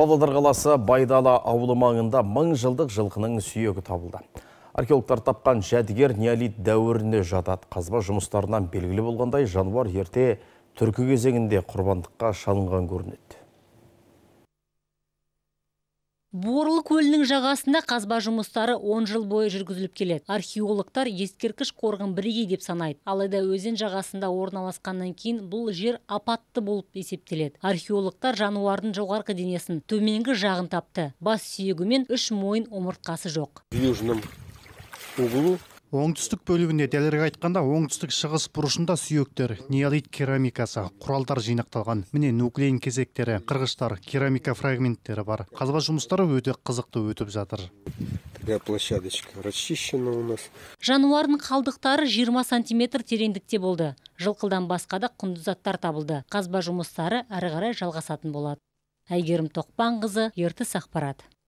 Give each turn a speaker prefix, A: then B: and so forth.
A: Павлодар қаласы Байдала ауылы маңында мың жылдық жылқының сүйегі табылды. Археологтар тапқан жәдігер неолит дәуіріне жатады. Қазба жұмыстарынан белгілі болғандай жануар ерте түркі кезеңінде құрбандыққа шалынған көрінеді.
B: Борлы көлінің жағасында қазба жұмыстары 10 жыл бойы жүргізіліп келеді. Археологтар ескеркіш қорғын бірегей деп санайды. Алайда өзен жағасында орналасқаннан кейін бұл жер апатты болып есептеледі. Археологтар жануардың жоғарғы денесін төменгі жағын тапты. Бас сүйегі мен үш мойын омыртқасы жоқ.
C: В углу оңтүстік бөлігінде дәлірек айтқанда оңтүстік шығыс бұрышында сүйектер неолит керамикасы құралдар жинақталған міне нуклеин кезектері қырғыштар керамика фрагменттері бар қазба жұмыстары өте қызықты өтіп жатыр
D: такая площадочка
C: расчищена
D: у нас
B: жануардың қалдықтары 20 сантиметр тереңдікте болды жылқыдан басқа да құнды заттар табылды қазба жұмыстары әрі қарай жалғасатын болады әйгерім тоқпанқызы ертіс ақпарат